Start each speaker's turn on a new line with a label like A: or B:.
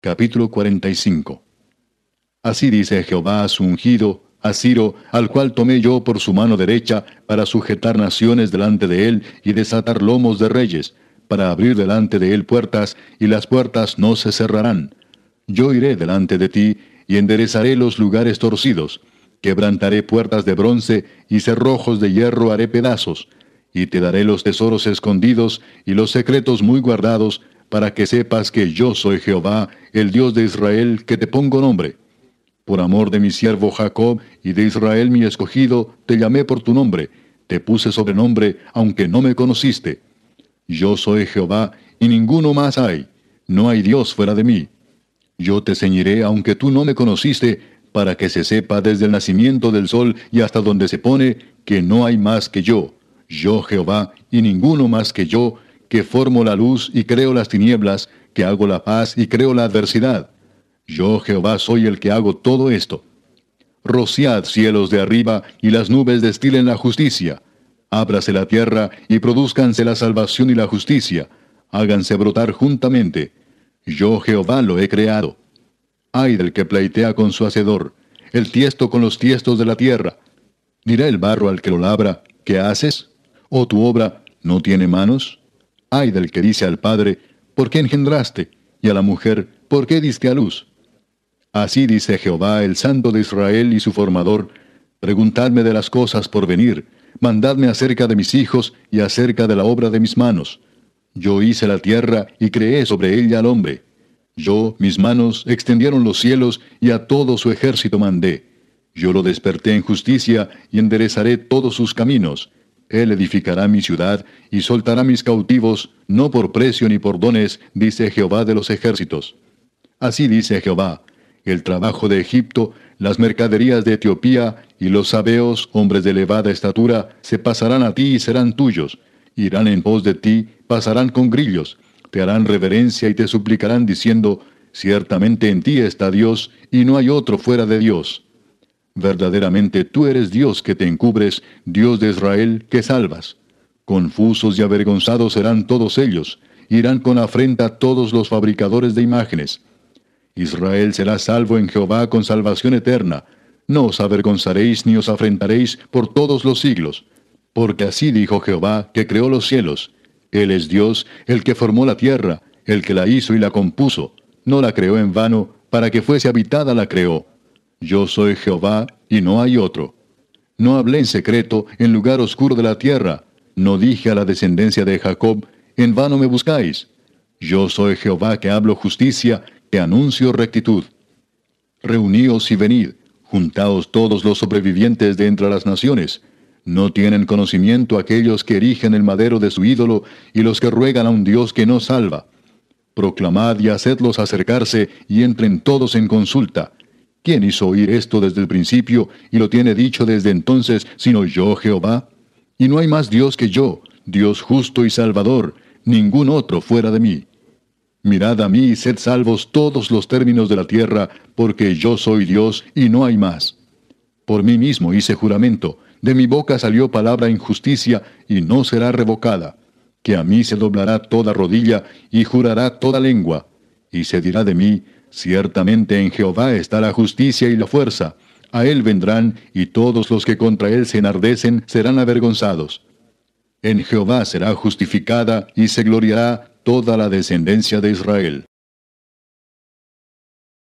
A: Capítulo 45 Así dice Jehová a su ungido, a Ciro, al cual tomé yo por su mano derecha, para sujetar naciones delante de él y desatar lomos de reyes, para abrir delante de él puertas, y las puertas no se cerrarán. Yo iré delante de ti, y enderezaré los lugares torcidos, quebrantaré puertas de bronce, y cerrojos de hierro haré pedazos, y te daré los tesoros escondidos, y los secretos muy guardados, para que sepas que yo soy Jehová, el Dios de Israel, que te pongo nombre. Por amor de mi siervo Jacob y de Israel mi escogido, te llamé por tu nombre, te puse sobrenombre, aunque no me conociste. Yo soy Jehová, y ninguno más hay, no hay Dios fuera de mí. Yo te ceñiré, aunque tú no me conociste, para que se sepa desde el nacimiento del sol y hasta donde se pone, que no hay más que yo, yo Jehová, y ninguno más que yo, que formo la luz y creo las tinieblas, que hago la paz y creo la adversidad. Yo, Jehová, soy el que hago todo esto. Rociad cielos de arriba y las nubes destilen la justicia. Ábrase la tierra y produzcanse la salvación y la justicia. Háganse brotar juntamente. Yo, Jehová, lo he creado. Ay del que pleitea con su hacedor, el tiesto con los tiestos de la tierra. Dirá el barro al que lo labra, ¿qué haces? ¿O ¿Oh, tu obra no tiene manos? Ay del que dice al Padre, ¿por qué engendraste? Y a la mujer, ¿por qué diste a luz? Así dice Jehová, el Santo de Israel y su formador, preguntadme de las cosas por venir, mandadme acerca de mis hijos y acerca de la obra de mis manos. Yo hice la tierra y creé sobre ella al hombre. Yo, mis manos, extendieron los cielos y a todo su ejército mandé. Yo lo desperté en justicia y enderezaré todos sus caminos. Él edificará mi ciudad y soltará mis cautivos, no por precio ni por dones, dice Jehová de los ejércitos. Así dice Jehová, el trabajo de Egipto, las mercaderías de Etiopía y los sabeos, hombres de elevada estatura, se pasarán a ti y serán tuyos. Irán en pos de ti, pasarán con grillos, te harán reverencia y te suplicarán diciendo, ciertamente en ti está Dios y no hay otro fuera de Dios. Verdaderamente tú eres Dios que te encubres, Dios de Israel que salvas. Confusos y avergonzados serán todos ellos, irán con afrenta todos los fabricadores de imágenes. Israel será salvo en Jehová con salvación eterna. No os avergonzaréis ni os afrentaréis por todos los siglos. Porque así dijo Jehová, que creó los cielos. Él es Dios, el que formó la tierra, el que la hizo y la compuso. No la creó en vano, para que fuese habitada la creó yo soy Jehová y no hay otro. No hablé en secreto en lugar oscuro de la tierra. No dije a la descendencia de Jacob, en vano me buscáis. Yo soy Jehová que hablo justicia, que anuncio rectitud. Reuníos y venid, juntaos todos los sobrevivientes de entre las naciones. No tienen conocimiento aquellos que erigen el madero de su ídolo y los que ruegan a un Dios que no salva. Proclamad y hacedlos acercarse y entren todos en consulta ¿Quién hizo oír esto desde el principio y lo tiene dicho desde entonces, sino yo Jehová? Y no hay más Dios que yo, Dios justo y salvador, ningún otro fuera de mí. Mirad a mí y sed salvos todos los términos de la tierra, porque yo soy Dios y no hay más. Por mí mismo hice juramento, de mi boca salió palabra injusticia y no será revocada, que a mí se doblará toda rodilla y jurará toda lengua, y se dirá de mí, Ciertamente en Jehová está la justicia y la fuerza. A él vendrán, y todos los que contra él se enardecen serán avergonzados. En Jehová será justificada y se gloriará toda la descendencia de Israel.